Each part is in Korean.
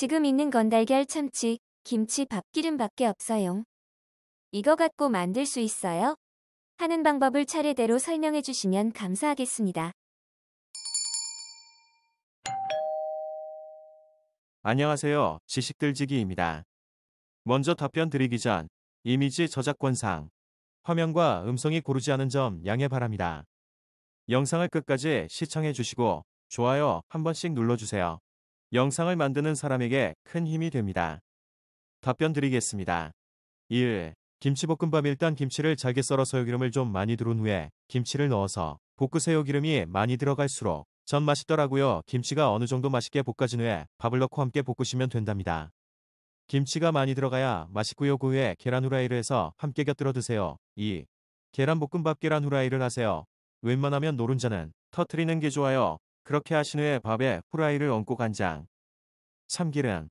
지금 있는 건 달걀, 참치, 김치, 밥기름밖에 없어요. 이거 갖고 만들 수 있어요? 하는 방법을 차례대로 설명해 주시면 감사하겠습니다. 안녕하세요. 지식들지기입니다. 먼저 답변 드리기 전 이미지 저작권상 화면과 음성이 고르지 않은 점 양해 바랍니다. 영상을 끝까지 시청해 주시고 좋아요 한 번씩 눌러주세요. 영상을 만드는 사람에게 큰 힘이 됩니다. 답변 드리겠습니다. 1. 김치볶음밥 일단 김치를 잘게 썰어서 기름을 좀 많이 두른 후에 김치를 넣어서 볶으세요 기름이 많이 들어갈수록 전 맛있더라고요. 김치가 어느 정도 맛있게 볶아진 후에 밥을 넣고 함께 볶으시면 된답니다. 김치가 많이 들어가야 맛있고요. 그 후에 계란 후라이를 해서 함께 곁들여 드세요. 2. 계란볶음밥 계란 후라이를 하세요. 웬만하면 노른자는 터트리는 게 좋아요. 그렇게 하신 후에 밥에 후라이를 얹고 간장, 참기름,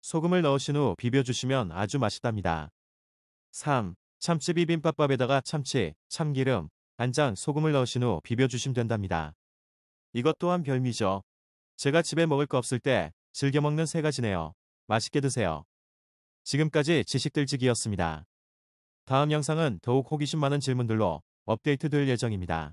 소금을 넣으신 후 비벼주시면 아주 맛있답니다. 3. 참치 비빔밥밥에다가 참치, 참기름, 간장, 소금을 넣으신 후 비벼주시면 된답니다. 이것 또한 별미죠. 제가 집에 먹을 거 없을 때 즐겨 먹는 세 가지네요. 맛있게 드세요. 지금까지 지식들지기였습니다. 다음 영상은 더욱 호기심 많은 질문들로 업데이트 될 예정입니다.